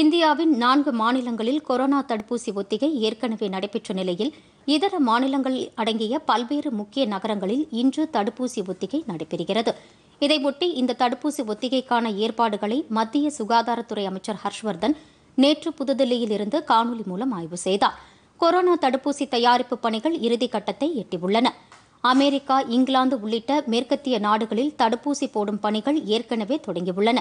இந்தியாவின் நான்கு மாநிலங்களில் கொரோனா தடுப்பூசி ஒத்திகை ஏற்கனவே நடைபெற்ற நிலையில் இதர மாநிலங்களில் அடங்கிய பல்வேறு முக்கிய நகரங்களில் இன்று தடுப்பூசி ஒத்திகை நடைபெறுகிறது இதையொட்டி இந்த தடுப்பூசி ஒத்திகைக்கான ஏற்பாடுகளை மத்திய சுகாதாரத்துறை அமைச்சர் ஹர்ஷ்வர்தன் நேற்று புதுதில்லியில் இருந்து காணொலி மூலம் ஆய்வு செய்தார் கொரோனா தடுப்பூசி தயாரிப்பு பணிகள் இறுதிக்கட்டத்தை எட்டியுள்ளன அமெரிக்கா இங்கிலாந்து உள்ளிட்ட மேற்கத்திய நாடுகளில் தடுப்பூசி போடும் பணிகள் ஏற்கனவே தொடங்கியுள்ளன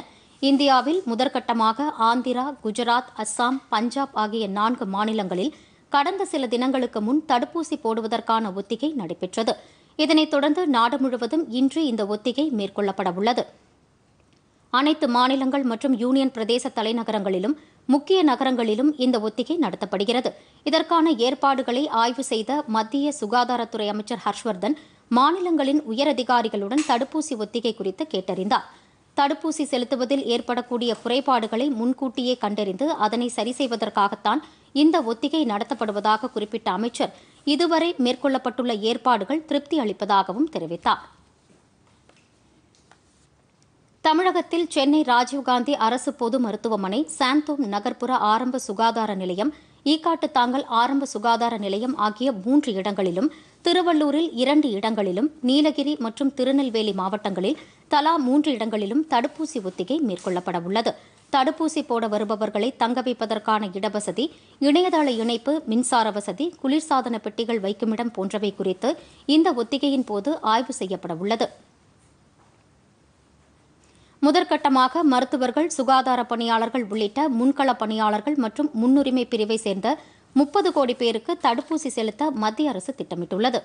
இந்தியாவில் முதற்கட்டமாக ஆந்திரா குஜராத் அஸ்ஸாம் பஞ்சாப் ஆகிய நான்கு மாநிலங்களில் கடந்த சில தினங்களுக்கு முன் தடுப்பூசி போடுவதற்கான ஒத்திகை நடைபெற்றது இதனைத் தொடர்ந்து நாடு முழுவதும் இன்று இந்த ஒத்திகை மேற்கொள்ளப்பட உள்ளது அனைத்து மாநிலங்கள் மற்றும் யூனியன் பிரதேச தலைநகரங்களிலும் முக்கிய நகரங்களிலும் இந்த ஒத்திகை நடத்தப்படுகிறது இதற்கான ஏற்பாடுகளை ஆய்வு செய்த மத்திய சுகாதாரத்துறை அமைச்சர் ஹர்ஷ்வர்தன் மாநிலங்களின் உயரதிகாரிகளுடன் தடுப்பூசி ஒத்திகை குறித்து கேட்டறிந்தாா் தடுப்பூசி செலுத்துவதில் ஏற்படக்கூடிய குறைபாடுகளை முன்கூட்டியே கண்டறிந்து அதனை சரி செய்வதற்காகத்தான் இந்த ஒத்திகை நடத்தப்படுவதாக குறிப்பிட்ட அமைச்சர் இதுவரை மேற்கொள்ளப்பட்டுள்ள ஏற்பாடுகள் திருப்தி அளிப்பதாகவும் தெரிவித்தார் தமிழகத்தில் சென்னை ராஜீவ்காந்தி அரசு பொது மருத்துவமனை சாந்தோம் நகர்ப்புற ஆரம்ப சுகாதார நிலையம் ஈக்காட்டு ஆரம்ப சுகாதார நிலையம் ஆகிய மூன்று இடங்களிலும் திருவள்ளூரில் இரண்டு இடங்களிலும் நீலகிரி மற்றும் திருநெல்வேலி மாவட்டங்களில் தலா மூன்று இடங்களிலும் தடுப்பூசி ஒத்திகை மேற்கொள்ளப்பட உள்ளது தடுப்பூசி போட வருபவர்களை தங்க வைப்பதற்கான இடவசதி இணையதள இணைப்பு மின்சார வசதி குளிர்சாதன பெட்டிகள் வைக்குமிடம் போன்றவை குறித்து இந்த ஒத்திகையின் போது ஆய்வு செய்யப்பட உள்ளது முதற்கட்டமாக மருத்துவர்கள் சுகாதார பணியாளர்கள் உள்ளிட்ட முன்கள பணியாளர்கள் மற்றும் முன்னுரிமை பிரிவை சேர்ந்த முப்பது கோடி பேருக்கு தடுப்பூசி செலுத்த மத்திய அரசு திட்டமிட்டுள்ளது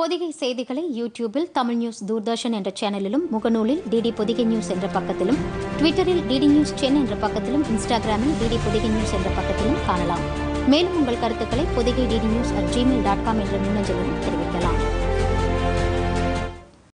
பொதிகை செய்திகளை யூடியூபில் தமிழ் நியூஸ் தூர்தர்ஷன் என்ற சேனலிலும் முகநூலில் டிடி பொதிகை நியூஸ் என்ற பக்கத்திலும் ட்விட்டரில் டிடி நியூஸ் சென் என்ற பக்கத்திலும் இன்ஸ்டாகிராமில் டிடி பொதிகை நியூஸ் என்ற பக்கத்திலும் காணலாம் மேலும் உங்கள் கருத்துக்களை Podhigai DD news at Gmail dot com என்ற மின்னஞ்சலிலும் தெரிவிக்கலாம்